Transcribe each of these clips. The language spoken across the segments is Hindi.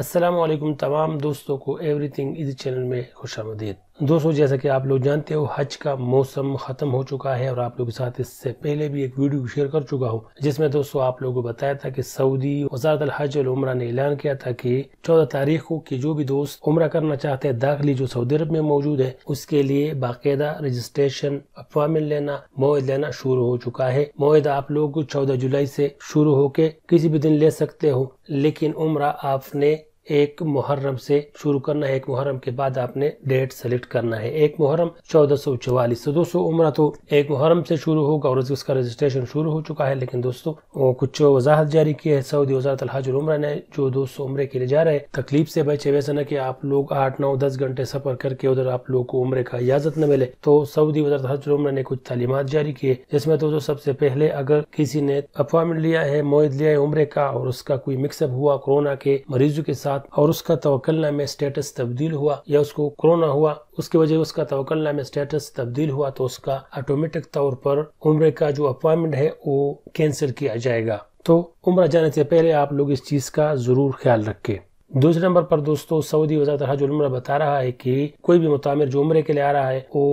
असलम तमाम दोस्तों को एवरीथिंग इस चैनल में खुश आमदीद दोस्तों जैसा कि आप लोग जानते हो हज का मौसम ख़त्म हो चुका है और आप लोगों के साथ इससे पहले भी एक वीडियो शेयर कर चुका हूँ जिसमें दोस्तों आप लोगों को बताया था कि सऊदी वजारत हज और ने ऐलान किया था कि 14 तारीख को कि जो भी दोस्त उम्र करना चाहते हैं दाखिली जो सऊदी अरब में मौजूद है उसके लिए बाकायदा रजिस्ट्रेशन अपॉइंटमेंट लेना मोहद लेना शुरू हो चुका है मोहद आप लोग चौदह जुलाई से शुरू होके किसी भी दिन ले सकते हो लेकिन उम्र आपने एक मुहर्रम से शुरू करना है एक मुहर्रम के बाद आपने डेट सेलेक्ट करना है एक मुहर्रम चौदह सौ चौवालीस तो दोस्तों उम्र तो एक मुहर्रम से शुरू होगा और उसका रजिस्ट्रेशन शुरू हो चुका है लेकिन दोस्तों कुछ वजाहत जारी की है सऊदी वजारत उम्र ने जो दो सौ उम्र के लिए जा रहे हैं तकलीफ से बचे वैसे न की आप लोग आठ नौ दस घंटे सफर करके उधर आप लोग को उम्र का इजाजत न मिले तो सऊदी वजारत उम्र ने कुछ तालीमत जारी किए है जिसमे तो सबसे पहले अगर किसी ने अपॉइंटमेंट लिया है मोहित लिया है उम्र का और उसका कोई मिक्सअप हुआ कोरोना के मरीजों के साथ बाद और उसका तवक्लनामे स्टेटस तब्दील हुआ या उसको कोरोना हुआ उसकी वजह उसका तवक्लनामे स्टेटस तब्दील हुआ तो उसका ऑटोमेटिक तौर पर उम्र का जो अपॉइंटमेंट है वो कैंसिल किया जाएगा तो उम्र जाने से पहले आप लोग इस चीज़ का ज़रूर ख्याल रखें दूसरे नंबर पर दोस्तों सऊदी वजारत हज उम्र बता रहा है कि कोई भी मुतामिर जो उम्र के लिए आ रहा है वो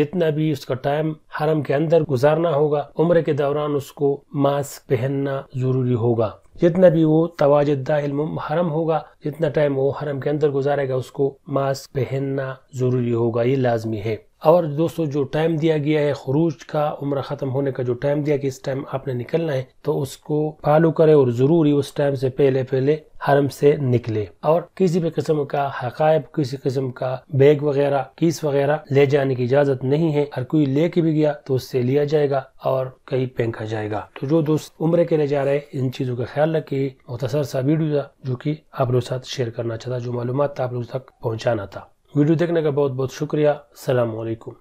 जितना भी उसका टाइम हरम के अंदर गुजारना होगा उम्र के दौरान उसको मास्क पहनना जरूरी होगा जितना भी वो तवाजदा इल्म हरम होगा जितना टाइम वो हरम के अंदर गुजारेगा उसको मास्क पहनना जरूरी होगा ये लाजमी है और दोस्तों जो टाइम दिया गया है खरूज का उम्र ख़त्म होने का जो टाइम दिया कि इस टाइम आपने निकलना है तो उसको फॉलो करें और ज़रूरी उस टाइम से पहले पहले हरम से निकले और किसी भी किस्म का हकायब किसी किस्म का बैग वगैरह कीस वगैरह ले जाने की इजाजत नहीं है हर कोई लेके भी गया तो उससे लिया जाएगा और कहीं फेंका जाएगा तो जो दोस्त उम्र के लिए जा रहे इन चीजों का ख्याल रखिए मुख्तर सा वीडियो था जो की आप लोग साथ शेयर करना चाहता जो मालूम था आप लोग तक पहुँचाना था वीडियो देखने का बहुत बहुत शुक्रिया सलामकुम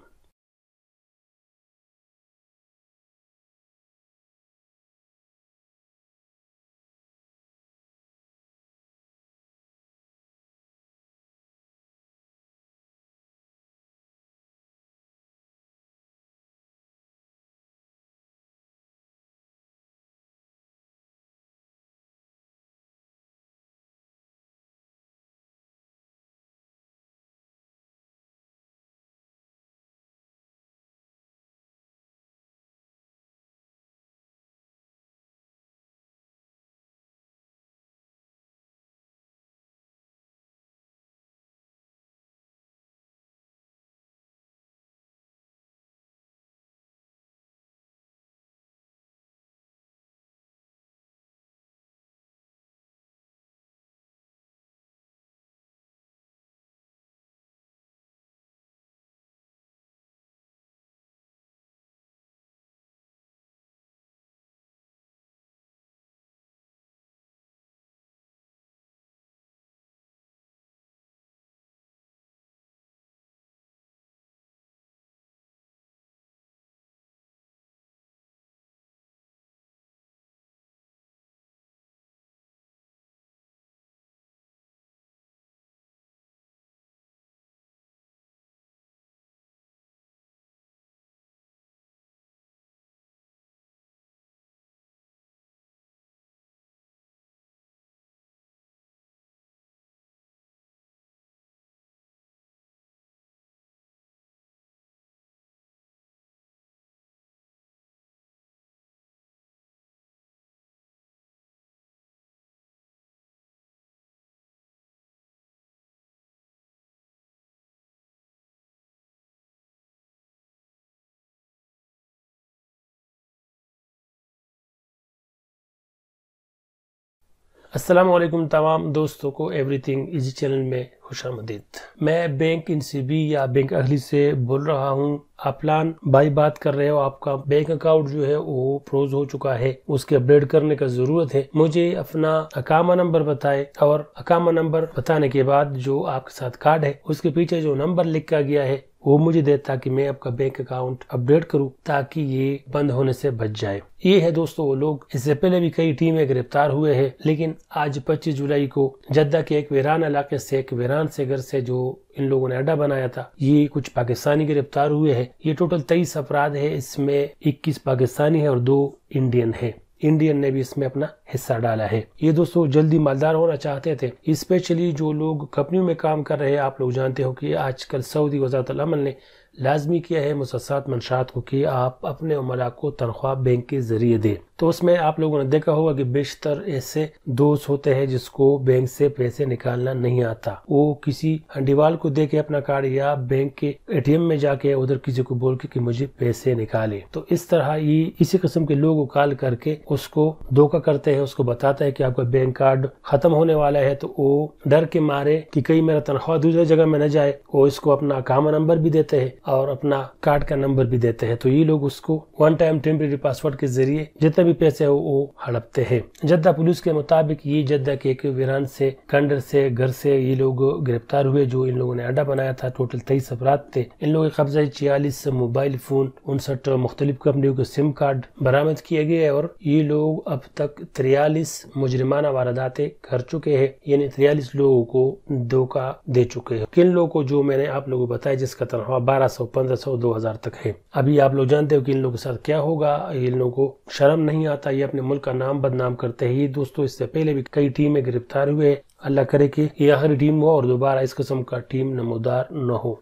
असलम तमाम दोस्तों को एवरीथिंग इजी चैनल में खुश आमदीद मैं बैंक एनसीबी या बैंक अहली से बोल रहा हूँ आप प्लान भाई बात कर रहे हो आपका बैंक अकाउंट जो है वो फ्रोज हो चुका है उसके अपडेट करने का जरूरत है मुझे अपना अकामा नंबर बताए और अकामा नंबर बताने के बाद जो आपके साथ कार्ड है उसके पीछे जो नंबर लिखा गया है वो मुझे दे ताकि मैं आपका बैंक अकाउंट अपडेट करूं ताकि ये बंद होने से बच जाए ये है दोस्तों वो लोग इससे पहले भी कई टीमें गिरफ्तार हुए हैं लेकिन आज 25 जुलाई को जद्दा के एक वीरान इलाके से एक वीरान से घर से जो इन लोगों ने अड्डा बनाया था ये कुछ पाकिस्तानी गिरफ्तार हुए हैं ये टोटल तेईस अपराध है इसमें इक्कीस पाकिस्तानी है और दो इंडियन है इंडियन ने भी इसमें अपना हिस्सा डाला है ये दोस्तों जल्दी मालदार होना चाहते थे स्पेशली जो लोग कंपनियों में काम कर रहे हैं आप लोग जानते हो कि आजकल सऊदी वजारत अमल ने लाजमी किया है मुसात मनशात को कि आप अपने उमला को तनख्वाह बैंक के जरिए दें तो उसमें आप लोगों ने देखा होगा कि बेशतर ऐसे दोस्त होते हैं जिसको बैंक से पैसे निकालना नहीं आता वो किसी दीवार को दे के अपना कार्ड या बैंक के एटीएम में जाके उधर किसी को बोल के कि मुझे पैसे निकाले तो इस तरह ये इसी किस्म के लोग कॉल करके उसको धोखा करते हैं उसको बताता है कि आपका बैंक कार्ड खत्म होने वाला है तो वो डर के मारे कि कहीं मेरा तनख्वाह दूसरे जगह में न जाए वो इसको अपना काम नंबर भी देते हैं और अपना कार्ड का नंबर भी देते हैं तो ये लोग उसको वन टाइम टेम्प्रेरी पासवर्ड के जरिए जितने जितने भी पैसे हो वो हड़पते हैं जद्दा पुलिस के मुताबिक ये जद्दा के एक वीरान से कंडर से घर से ये लोग गिरफ्तार हुए जो इन लोगों ने अड्डा बनाया था टोटल तेईस अपराध थे इन लोगों के कब्जा छियालीस मोबाइल फोन उनसठ मुख्तलिफ कंपनियों के सिम कार्ड बरामद किए गए और ये लोग अब तक तिरयालीस मुजरिमाना वारदातें कर चुके हैं यानी तिरयालीस लोगों को धोखा दे चुके हैं किन लोगों को जो मैंने आप लोगों को बताया जिसका तनख्वाह बारह सौ पंद्रह सौ दो हजार तक है अभी आप लोग जानते हो कि इन लोगों के साथ क्या होगा इन लोगों को शर्म नहीं नहीं आता ये अपने मुल्क का नाम बदनाम करते हैं ये दोस्तों इससे पहले भी कई टीमें गिरफ्तार हुए अल्लाह करे कि ये आखिरी टीम हो और दोबारा इस किस्म का टीम नमोदार न हो